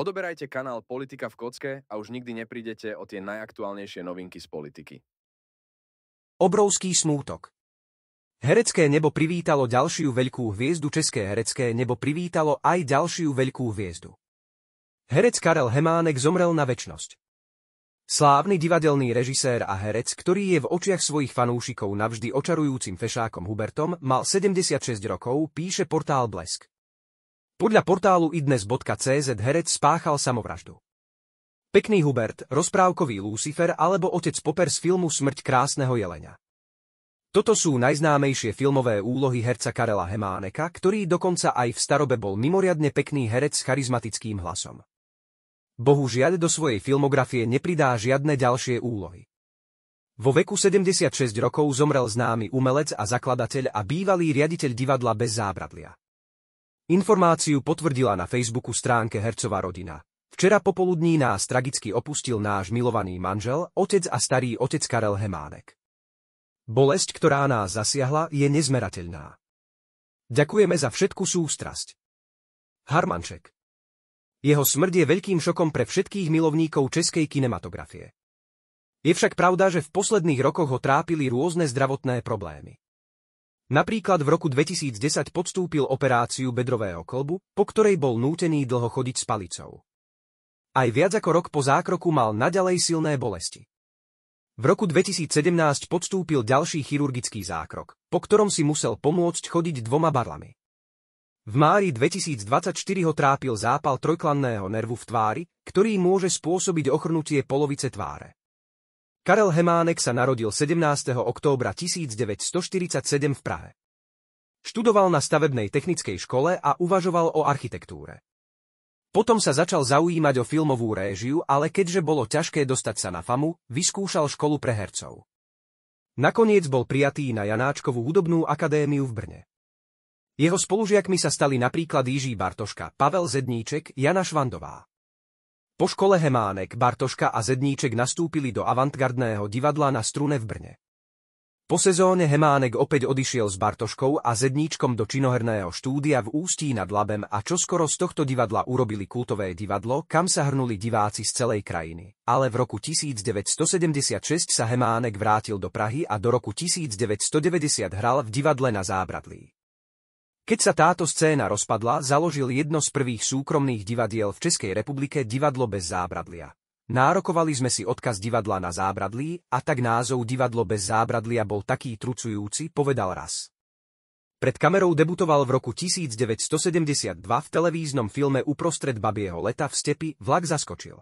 Odoberajte kanál Politika v kocke a už nikdy neprídete o tie najaktuálnejšie novinky z politiky. Obrovský smútok. Herecké nebo privítalo ďalšiu veľkú hviezdu České herecké nebo privítalo aj ďalšiu veľkú hviezdu. Herec Karel Hemánek zomrel na väčnosť. Slávny divadelný režisér a herec, ktorý je v očiach svojich fanúšikov navždy očarujúcim fešákom Hubertom, mal 76 rokov, píše portál Blesk. Podľa portálu idnes.cz herec spáchal samovraždu. Pekný Hubert, rozprávkový Lucifer alebo otec Popper z filmu Smrť krásneho jelenia. Toto sú najznámejšie filmové úlohy herca Karela Hemáneka, ktorý dokonca aj v starobe bol mimoriadne pekný herec s charizmatickým hlasom. Bohužiaľ do svojej filmografie nepridá žiadne ďalšie úlohy. Vo veku 76 rokov zomrel známy umelec a zakladateľ a bývalý riaditeľ divadla bez zábradlia. Informáciu potvrdila na Facebooku stránke Hercová rodina. Včera popoludní nás tragicky opustil náš milovaný manžel, otec a starý otec Karel Hemánek. Bolesť, ktorá nás zasiahla, je nezmerateľná. Ďakujeme za všetku sústrasť. Harmanček. Jeho smrť je veľkým šokom pre všetkých milovníkov českej kinematografie. Je však pravda, že v posledných rokoch ho trápili rôzne zdravotné problémy. Napríklad v roku 2010 podstúpil operáciu bedrového kolbu, po ktorej bol nútený dlho chodiť s palicou. Aj viac ako rok po zákroku mal naďalej silné bolesti. V roku 2017 podstúpil ďalší chirurgický zákrok, po ktorom si musel pomôcť chodiť dvoma barlami. V mári 2024 ho trápil zápal trojklanného nervu v tvári, ktorý môže spôsobiť ochrnutie polovice tváre. Karel Hemánek sa narodil 17. októbra 1947 v Prahe. Študoval na stavebnej technickej škole a uvažoval o architektúre. Potom sa začal zaujímať o filmovú réžiu, ale keďže bolo ťažké dostať sa na famu, vyskúšal školu pre hercov. Nakoniec bol prijatý na Janáčkovú hudobnú akadémiu v Brne. Jeho spolužiakmi sa stali napríklad Jiží Bartoška, Pavel Zedníček, Jana Švandová. Po škole Hemánek, Bartoška a Zedníček nastúpili do avantgardného divadla na Strune v Brne. Po sezóne Hemánek opäť odišiel s Bartoškou a Zedníčkom do činoherného štúdia v Ústí nad Labem a čoskoro z tohto divadla urobili kultové divadlo, kam sa hrnuli diváci z celej krajiny. Ale v roku 1976 sa Hemánek vrátil do Prahy a do roku 1990 hral v divadle na Zábradlí. Keď sa táto scéna rozpadla, založil jedno z prvých súkromných divadiel v Českej republike divadlo bez zábradlia. Nárokovali sme si odkaz divadla na zábradlí a tak názov divadlo bez zábradlia bol taký trucujúci, povedal raz. Pred kamerou debutoval v roku 1972 v televíznom filme Uprostred babieho leta v stepi Vlak zaskočil.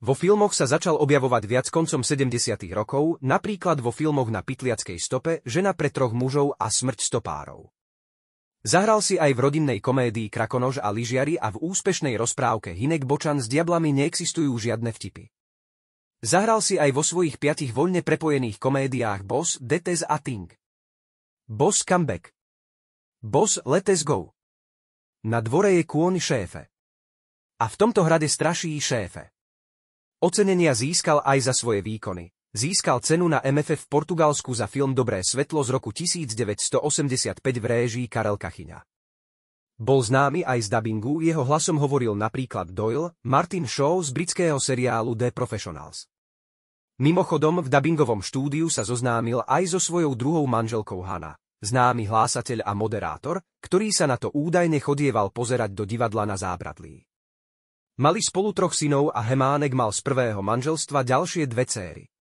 Vo filmoch sa začal objavovať viac koncom 70. rokov, napríklad vo filmoch na pitliackej stope Žena pre troch mužov a Smrť stopárov. Zahral si aj v rodinnej komédii Krakonož a lyžiari a v úspešnej rozprávke Hinek Bočan s diablami neexistujú žiadne vtipy. Zahral si aj vo svojich piatich voľne prepojených komédiách Boss, Detes a Ting. Boss Comeback. Boss Let's Go. Na dvore je kôň šéfe. A v tomto hrade straší šéfe. Ocenenia získal aj za svoje výkony. Získal cenu na MFF v Portugalsku za film Dobré svetlo z roku 1985 v réžii Karel Kachyňa. Bol známy aj z dubbingu, jeho hlasom hovoril napríklad Doyle, Martin Shaw z britského seriálu The Professionals. Mimochodom, v dubbingovom štúdiu sa zoznámil aj so svojou druhou manželkou Hanna, známy hlásateľ a moderátor, ktorý sa na to údajne chodieval pozerať do divadla na zábradlí. Mali spolu troch synov a Hemánek mal z prvého manželstva ďalšie dve céry.